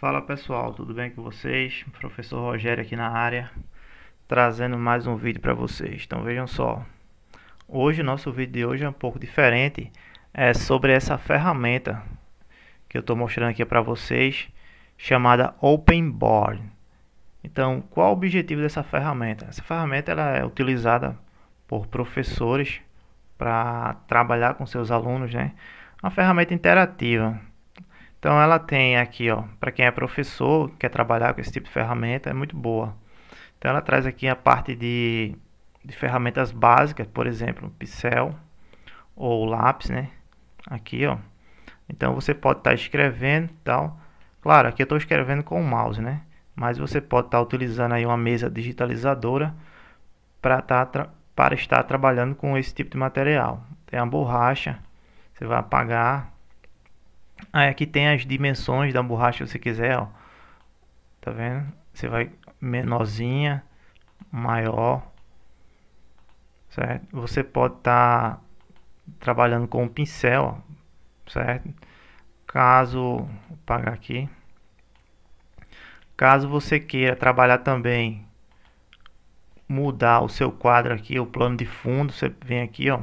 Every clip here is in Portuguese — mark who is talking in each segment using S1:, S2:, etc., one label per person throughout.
S1: Fala pessoal, tudo bem com vocês? Professor Rogério aqui na área, trazendo mais um vídeo para vocês. Então vejam só, hoje o nosso vídeo de hoje é um pouco diferente, é sobre essa ferramenta que eu estou mostrando aqui para vocês, chamada OpenBoard. Então, qual o objetivo dessa ferramenta? Essa ferramenta ela é utilizada por professores para trabalhar com seus alunos, né? Uma ferramenta interativa então ela tem aqui, ó, para quem é professor, quer trabalhar com esse tipo de ferramenta, é muito boa. Então ela traz aqui a parte de, de ferramentas básicas, por exemplo, pincel ou lápis, né? Aqui, ó. Então você pode estar tá escrevendo, tal. Claro, aqui eu estou escrevendo com o mouse, né? Mas você pode estar tá utilizando aí uma mesa digitalizadora para tá para estar trabalhando com esse tipo de material. Tem a borracha, você vai apagar Aí ah, aqui tem as dimensões da borracha se você quiser, ó. Tá vendo? Você vai menorzinha, maior, certo? Você pode estar tá trabalhando com o um pincel, ó, certo? Caso, vou apagar aqui. Caso você queira trabalhar também, mudar o seu quadro aqui, o plano de fundo, você vem aqui, ó.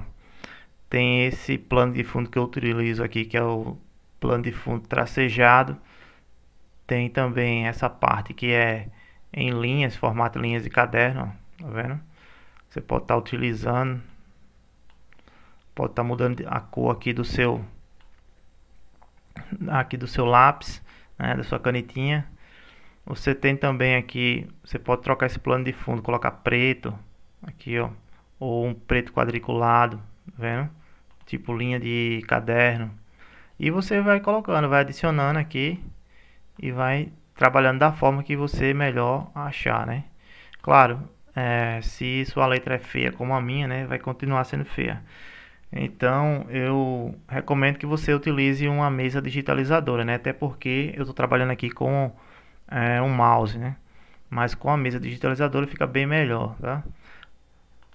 S1: Tem esse plano de fundo que eu utilizo aqui, que é o plano de fundo tracejado. Tem também essa parte que é em linhas, formato linhas de caderno, ó, tá vendo? Você pode estar tá utilizando, pode estar tá mudando a cor aqui do seu aqui do seu lápis, né, da sua canetinha. Você tem também aqui, você pode trocar esse plano de fundo, colocar preto aqui, ó, ou um preto quadriculado, tá vendo? Tipo linha de caderno. E você vai colocando, vai adicionando aqui e vai trabalhando da forma que você melhor achar, né? Claro, é, se sua letra é feia como a minha, né, vai continuar sendo feia. Então, eu recomendo que você utilize uma mesa digitalizadora, né? Até porque eu estou trabalhando aqui com é, um mouse, né? Mas com a mesa digitalizadora fica bem melhor, tá?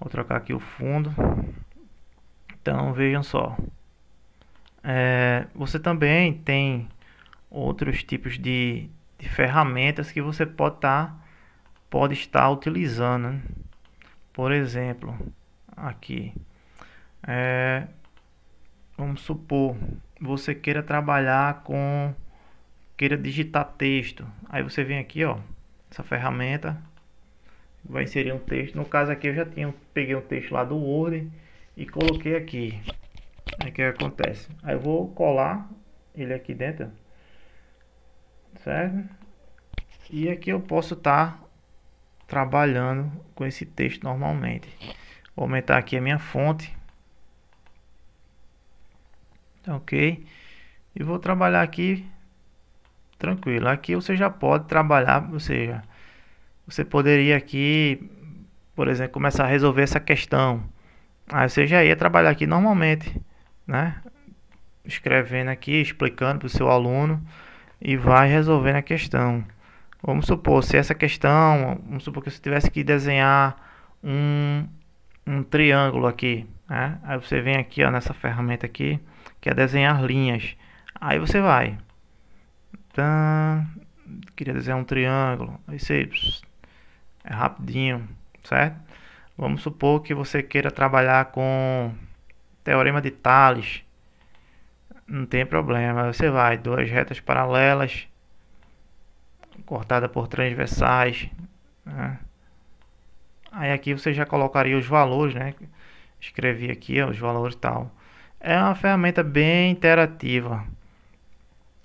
S1: Vou trocar aqui o fundo. Então, vejam só. É, você também tem outros tipos de, de ferramentas que você pode, tá, pode estar utilizando. Né? Por exemplo, aqui, é, vamos supor, você queira trabalhar com, queira digitar texto. Aí você vem aqui, ó, essa ferramenta, vai inserir um texto. No caso aqui eu já tinha, peguei um texto lá do Word e coloquei aqui o que acontece? Aí eu vou colar ele aqui dentro, certo? E aqui eu posso estar tá trabalhando com esse texto normalmente. Vou aumentar aqui a minha fonte. Tá ok. E vou trabalhar aqui tranquilo. Aqui você já pode trabalhar, ou seja, você poderia aqui, por exemplo, começar a resolver essa questão. Aí você já ia trabalhar aqui normalmente né? Escrevendo aqui, explicando para o seu aluno e vai resolvendo a questão. Vamos supor, se essa questão, vamos supor que você tivesse que desenhar um, um triângulo aqui, né? Aí você vem aqui, ó, nessa ferramenta aqui, que é desenhar linhas. Aí você vai. Tã, queria desenhar um triângulo. Aí você é rapidinho, certo? Vamos supor que você queira trabalhar com Teorema de Thales. Não tem problema. Você vai duas retas paralelas cortada por transversais. Né? Aí aqui você já colocaria os valores, né? Escrevi aqui ó, os valores e tal. É uma ferramenta bem interativa.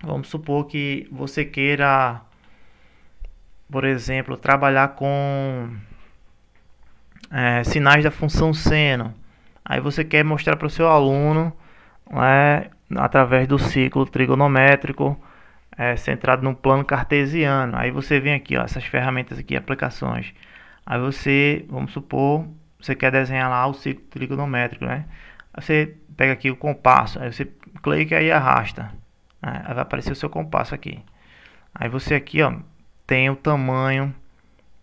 S1: Vamos supor que você queira, por exemplo, trabalhar com é, sinais da função seno. Aí você quer mostrar para o seu aluno, né, através do ciclo trigonométrico, é, centrado no plano cartesiano. Aí você vem aqui, ó, essas ferramentas aqui, aplicações. Aí você, vamos supor, você quer desenhar lá o ciclo trigonométrico, né? você pega aqui o compasso, aí você clica e arrasta. Né? Aí vai aparecer o seu compasso aqui. Aí você aqui, ó, tem o tamanho.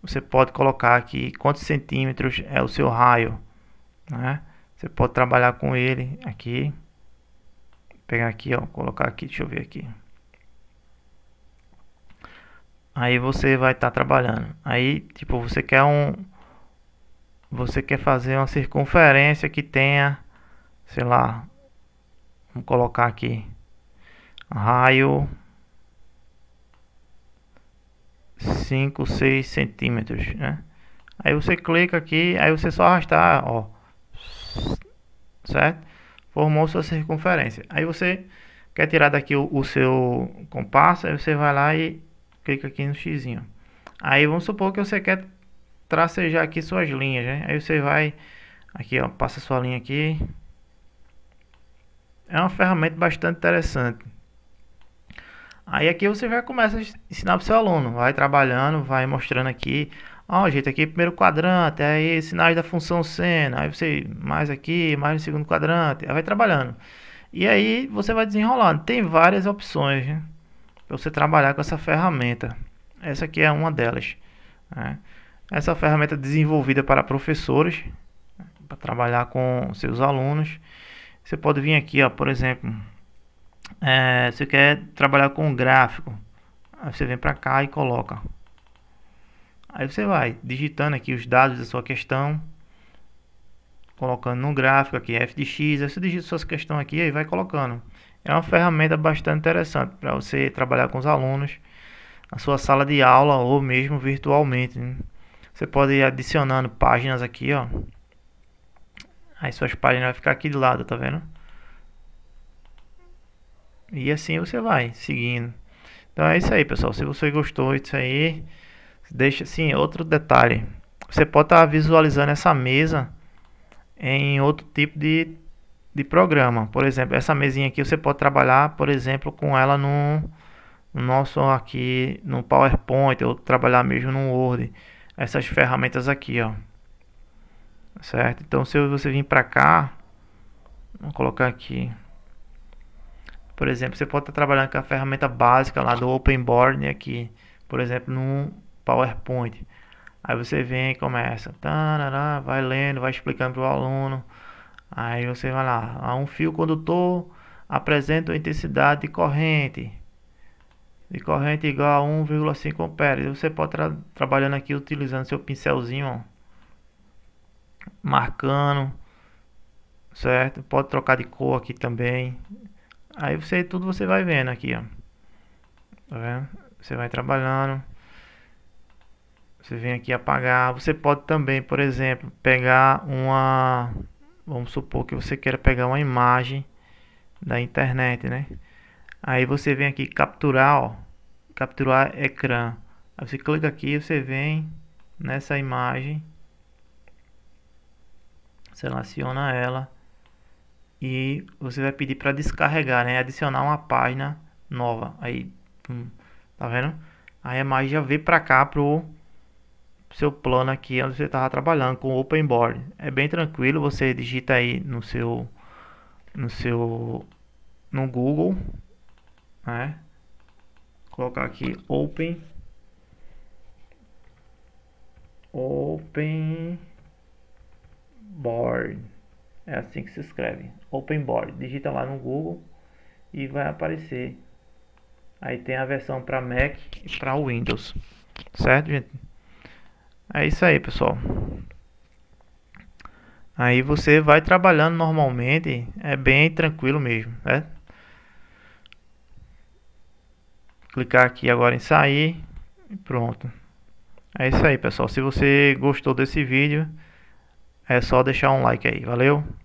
S1: Você pode colocar aqui quantos centímetros é o seu raio, né? Você pode trabalhar com ele aqui. pegar aqui, ó, colocar aqui, deixa eu ver aqui. Aí você vai estar tá trabalhando. Aí, tipo, você quer um você quer fazer uma circunferência que tenha, sei lá, vamos colocar aqui raio 5, 6 centímetros, né? Aí você clica aqui, aí você só arrastar, ó, certo? Formou sua circunferência. Aí você quer tirar daqui o, o seu compasso, aí você vai lá e clica aqui no xizinho. Aí vamos supor que você quer tracejar aqui suas linhas, né? Aí você vai aqui, ó, passa sua linha aqui. É uma ferramenta bastante interessante. Aí aqui você já começa a ensinar para o seu aluno, vai trabalhando, vai mostrando aqui Ó, oh, gente, aqui primeiro quadrante, aí sinais da função seno, aí você mais aqui, mais no segundo quadrante, aí vai trabalhando. E aí você vai desenrolando. Tem várias opções né, para você trabalhar com essa ferramenta. Essa aqui é uma delas. Né? Essa ferramenta é desenvolvida para professores, para trabalhar com seus alunos. Você pode vir aqui, ó, por exemplo, é, você quer trabalhar com um gráfico. Aí você vem para cá e coloca Aí você vai digitando aqui os dados da sua questão, colocando no gráfico aqui f de x, aí você digita suas questões aqui e vai colocando. É uma ferramenta bastante interessante para você trabalhar com os alunos na sua sala de aula ou mesmo virtualmente. Né? Você pode ir adicionando páginas aqui, ó. Aí suas páginas vai ficar aqui de lado, tá vendo? E assim você vai seguindo. Então é isso aí, pessoal. Se você gostou disso é aí, Deixa sim, outro detalhe. Você pode estar tá visualizando essa mesa em outro tipo de, de programa. Por exemplo, essa mesinha aqui você pode trabalhar, por exemplo, com ela no, nosso aqui no PowerPoint ou trabalhar mesmo no Word. Essas ferramentas aqui, ó. Certo? Então, se você vir para cá, vou colocar aqui. Por exemplo, você pode estar tá trabalhando com a ferramenta básica lá do open board aqui, por exemplo, no PowerPoint. Aí você vem e começa, tarará, vai lendo, vai explicando para o aluno. Aí você vai lá, há um fio condutor apresenta uma intensidade de corrente de corrente igual a 1,5 amperes. Você pode estar trabalhando aqui utilizando seu pincelzinho, ó, marcando, certo? Pode trocar de cor aqui também. Aí você tudo você vai vendo aqui, ó. Tá vendo? Você vai trabalhando. Você vem aqui apagar. Você pode também, por exemplo, pegar uma. Vamos supor que você queira pegar uma imagem da internet, né? Aí você vem aqui capturar, ó, capturar ecrã. Aí você clica aqui, você vem nessa imagem, seleciona ela e você vai pedir para descarregar, né? Adicionar uma página nova. Aí, hum, tá vendo? Aí a imagem já vem para cá pro seu plano aqui é onde você estava trabalhando com open OpenBoard. É bem tranquilo, você digita aí no seu no seu no Google, né? Colocar aqui open open board. É assim que se escreve. Open board. Digita lá no Google e vai aparecer. Aí tem a versão para Mac e para Windows. Certo, gente? É isso aí, pessoal. Aí você vai trabalhando normalmente, é bem tranquilo mesmo, né? Clicar aqui agora em sair e pronto. É isso aí, pessoal. Se você gostou desse vídeo, é só deixar um like aí. Valeu!